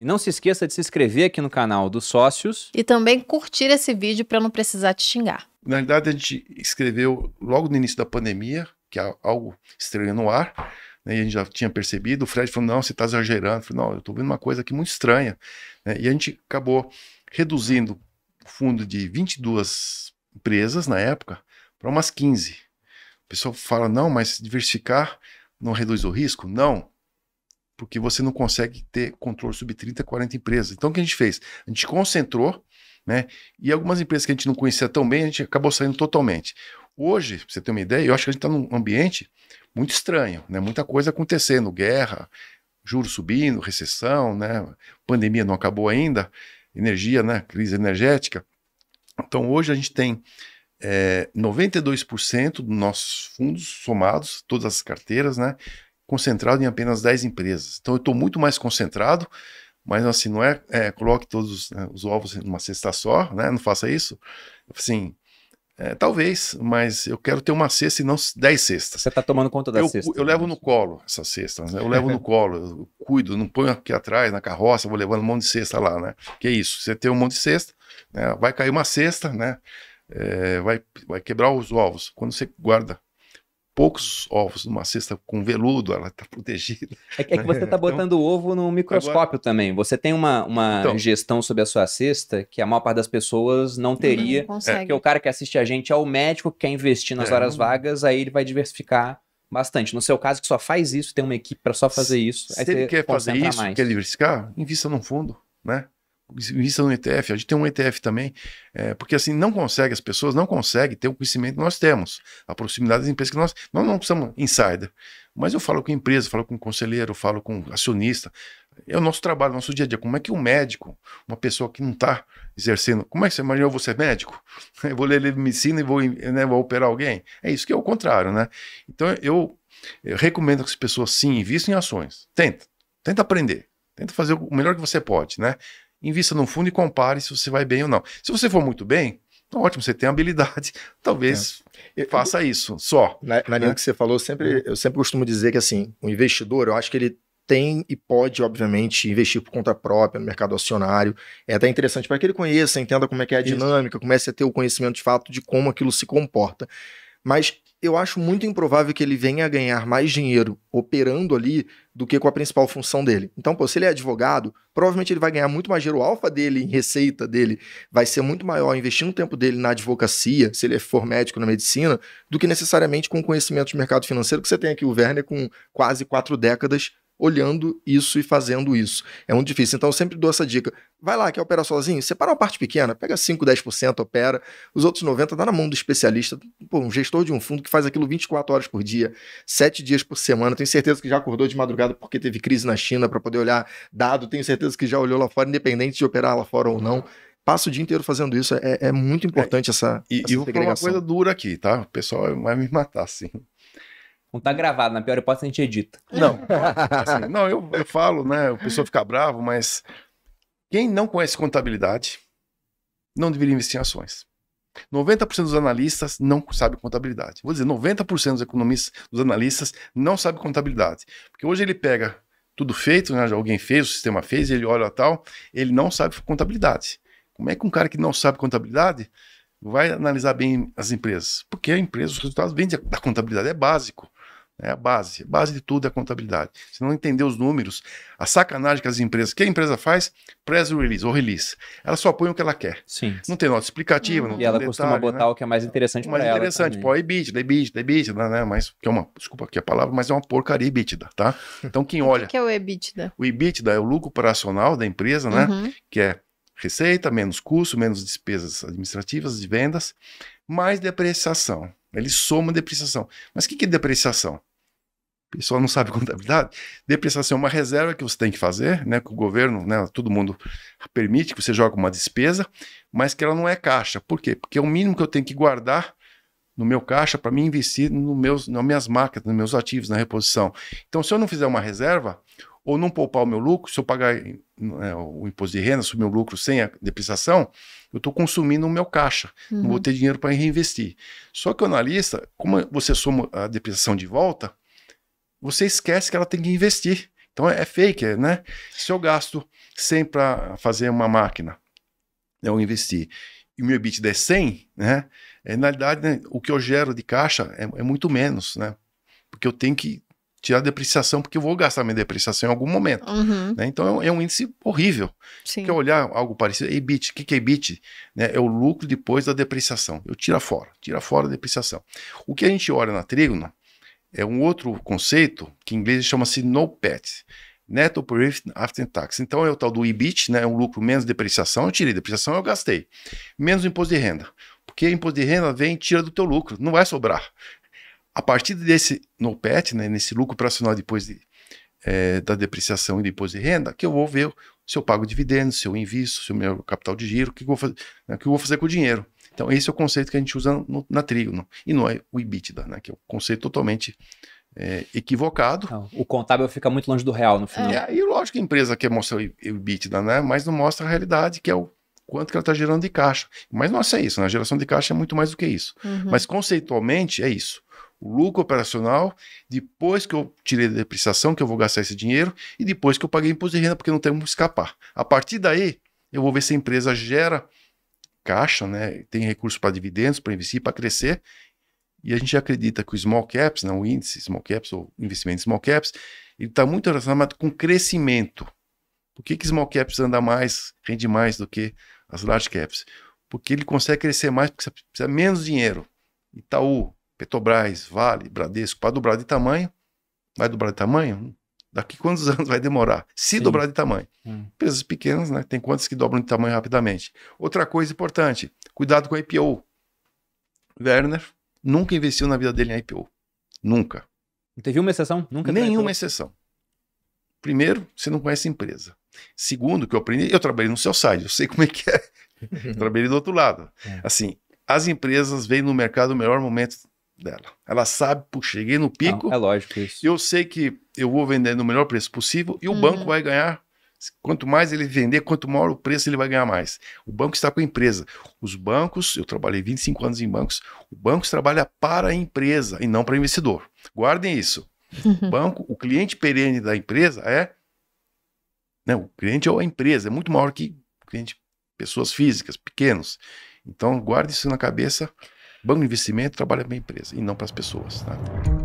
E não se esqueça de se inscrever aqui no canal dos sócios. E também curtir esse vídeo para não precisar te xingar. Na verdade, a gente escreveu logo no início da pandemia, que é algo estranho no ar, né, e a gente já tinha percebido. O Fred falou: não, você está exagerando. Eu falei, não, eu estou vendo uma coisa aqui muito estranha. Né, e a gente acabou reduzindo o fundo de 22 empresas na época para umas 15. O pessoal fala: não, mas diversificar não reduz o risco? Não porque você não consegue ter controle sobre 30, 40 empresas. Então, o que a gente fez? A gente concentrou, né? E algumas empresas que a gente não conhecia tão bem, a gente acabou saindo totalmente. Hoje, pra você ter uma ideia, eu acho que a gente está num ambiente muito estranho, né? Muita coisa acontecendo, guerra, juros subindo, recessão, né? Pandemia não acabou ainda, energia, né? Crise energética. Então, hoje a gente tem é, eh, 92% dos nossos fundos somados, todas as carteiras, né? concentrado em apenas 10 empresas. Então eu estou muito mais concentrado, mas assim, não é, é coloque todos né, os ovos numa cesta só, né? Não faça isso. Assim, é, talvez, mas eu quero ter uma cesta e não 10 cestas. Você está tomando conta da eu, cesta. Eu levo né? no colo essas cestas, né? Eu levo no colo, eu cuido, não ponho aqui atrás, na carroça, vou levando um monte de cesta lá, né? Que é isso, você tem um monte de cesta, né? vai cair uma cesta, né? É, vai, vai quebrar os ovos. Quando você guarda poucos ovos numa cesta com veludo, ela está protegida. É que, é que né? você está então botando o então, ovo no microscópio agora... também. Você tem uma, uma então, gestão sobre a sua cesta que a maior parte das pessoas não teria. Não consegue. Porque o cara que assiste a gente é o médico que quer investir nas é, horas vagas, aí ele vai diversificar bastante. No seu caso, que só faz isso, tem uma equipe para só fazer isso. Se ele quer fazer isso, mais. quer diversificar, invista num fundo, né? invista no ETF, a gente tem um ETF também, é, porque assim não consegue, as pessoas não conseguem ter o conhecimento que nós temos, a proximidade das empresas que nós, nós não somos insider, mas eu falo com empresa, falo com conselheiro, falo com acionista, é o nosso trabalho, nosso dia a dia, como é que um médico, uma pessoa que não está exercendo, como é que você imagina eu vou ser médico? Eu vou ler medicina e vou, né, vou operar alguém? É isso que é o contrário, né? Então eu, eu recomendo que as pessoas sim, invistam em ações, tenta, tenta aprender, tenta fazer o melhor que você pode, né? invista num fundo e compare se você vai bem ou não. Se você for muito bem, tá ótimo, você tem habilidade, talvez é. faça isso só. Na, na linha né? que você falou, sempre, uhum. eu sempre costumo dizer que assim, o investidor, eu acho que ele tem e pode, obviamente, investir por conta própria no mercado acionário. É até interessante para que ele conheça, entenda como é que é a dinâmica, comece a ter o conhecimento de fato de como aquilo se comporta. Mas eu acho muito improvável que ele venha a ganhar mais dinheiro operando ali do que com a principal função dele. Então, pô, se ele é advogado, provavelmente ele vai ganhar muito mais dinheiro. O alfa dele em receita dele vai ser muito maior investindo o tempo dele na advocacia, se ele for médico na medicina, do que necessariamente com conhecimento de mercado financeiro, que você tem aqui o Werner com quase quatro décadas olhando isso e fazendo isso. É muito difícil. Então eu sempre dou essa dica. Vai lá, quer operar sozinho? Separa uma parte pequena, pega 5, 10%, opera. Os outros 90% dá tá na mão do especialista, pô, um gestor de um fundo que faz aquilo 24 horas por dia, 7 dias por semana. Tenho certeza que já acordou de madrugada porque teve crise na China para poder olhar dado. Tenho certeza que já olhou lá fora, independente de operar lá fora ou não. Passa o dia inteiro fazendo isso. É, é, é muito é. importante é, essa. E, essa e vou falar uma coisa dura aqui, tá? O pessoal vai me matar, sim não tá gravado, na pior hipótese a gente edita. Não, assim, não eu, eu falo, né? O pessoal fica bravo, mas quem não conhece contabilidade não deveria investir em ações. 90% dos analistas não sabe contabilidade. Vou dizer, 90% dos economistas, dos analistas não sabe contabilidade. Porque hoje ele pega tudo feito, né? alguém fez, o sistema fez, ele olha tal, ele não sabe contabilidade. Como é que um cara que não sabe contabilidade vai analisar bem as empresas? Porque a empresa, os resultados vêm da contabilidade, é básico. É a base. A base de tudo é a contabilidade. Se não entender os números, a sacanagem que as empresas. que a empresa faz? Press release ou release. Ela só põe o que ela quer. Sim. Não tem nota explicativa, hum. não e tem E ela detalhe, costuma né? botar né? o que é mais interessante para ela. Mais interessante, pô, EBITDA, EBITDA, EBITDA, né, né? Mas, que é uma. Desculpa aqui a palavra, mas é uma porcaria EBITDA, tá? Então, quem olha. O que é o EBITDA? O EBITDA é o lucro operacional da empresa, né? Uhum. Que é receita, menos custo, menos despesas administrativas de vendas, mais depreciação. Ele soma depreciação. Mas o que, que é depreciação? O pessoal não sabe contabilidade. Depreciação assim, é uma reserva que você tem que fazer, né? Que o governo, né? Todo mundo permite que você jogue uma despesa, mas que ela não é caixa. Por quê? Porque é o mínimo que eu tenho que guardar no meu caixa para me investir no meus, nas minhas marcas, nos meus ativos, na reposição. Então, se eu não fizer uma reserva ou não poupar o meu lucro, se eu pagar né, o imposto de renda, assumir o lucro sem a depreciação, eu estou consumindo o meu caixa, uhum. não vou uhum. ter dinheiro para reinvestir. Só que o analista, como você soma a depreciação de volta, você esquece que ela tem que investir. Então é, fake, é, né? Se eu gasto 100 para fazer uma máquina, eu investi e o meu EBITDA é 100, né? É, na verdade, né, o que eu gero de caixa é, é, muito menos, né? Porque eu tenho que tirar a depreciação, porque eu vou gastar minha depreciação em algum momento. Uhum. Né? Então é, é um, índice horrível. Se olhar algo parecido? EBIT. O que, que é EBIT? Né? É o lucro depois da depreciação. Eu tiro fora, tira fora a depreciação. O que a gente olha na Trígono é um outro conceito que em inglês chama-se NOPAT, Net Operating After Tax. Então é o tal do EBIT, né? É um lucro menos depreciação. Eu tirei depreciação, eu gastei. Menos imposto de renda. Porque imposto de renda vem e tira do teu lucro, não vai sobrar. A partir desse NOPAT, né, nesse lucro operacional depois de, é, da depreciação e do imposto de renda, que eu vou ver se eu pago dividendos, se eu invisto, se o meu capital de giro, o que, eu vou fazer, né, que eu vou fazer com o dinheiro. Então, esse é o conceito que a gente usa no, na Trigono, e não é o EBITDA, né, que é um conceito totalmente é, equivocado. Não, o contábil fica muito longe do real no final. É, e lógico que a empresa quer mostrar o EBITDA, né, mas não mostra a realidade, que é o quanto que ela está gerando de caixa. Mas não é isso, né? a geração de caixa é muito mais do que isso. Uhum. Mas conceitualmente é isso. O lucro operacional, depois que eu tirei da depreciação, que eu vou gastar esse dinheiro, e depois que eu paguei imposto de renda, porque não tem como escapar. A partir daí, eu vou ver se a empresa gera caixa, né, tem recurso para dividendos, para investir, para crescer. E a gente acredita que o small caps, né, o índice small caps ou investimento small caps, ele está muito relacionado com crescimento. Por que, que small caps anda mais, rende mais do que as large caps? Porque ele consegue crescer mais porque você precisa menos dinheiro. Itaú, Petrobras, Vale, Bradesco, para dobrar de tamanho, vai dobrar de tamanho? Daqui quantos anos vai demorar? Se Sim. dobrar de tamanho. Hum. Empresas pequenas, né? Tem quantas que dobram de tamanho rapidamente. Outra coisa importante: cuidado com a IPO. Werner nunca investiu na vida dele em IPO. Nunca. Não teve uma exceção? Nunca Nenhuma exceção. Primeiro, você não conhece a empresa. Segundo, que eu aprendi, eu trabalhei no seu site, eu sei como é que é. trabalhei do outro lado. É. Assim, as empresas veem no mercado o melhor momento dela. Ela sabe, por cheguei no pico. é lógico isso. Eu sei que eu vou vender no melhor preço possível e o uhum. banco vai ganhar. Quanto mais ele vender, quanto maior o preço, ele vai ganhar mais. O banco está com a empresa. Os bancos, eu trabalhei 25 anos em bancos, o banco trabalha para a empresa e não para o investidor. Guardem isso. O uhum. banco, o cliente perene da empresa é. Né, o cliente é a empresa, é muito maior que cliente, pessoas físicas, pequenos. Então, guarde isso na cabeça. Banco de investimento trabalha para a empresa e não para as pessoas. Tá?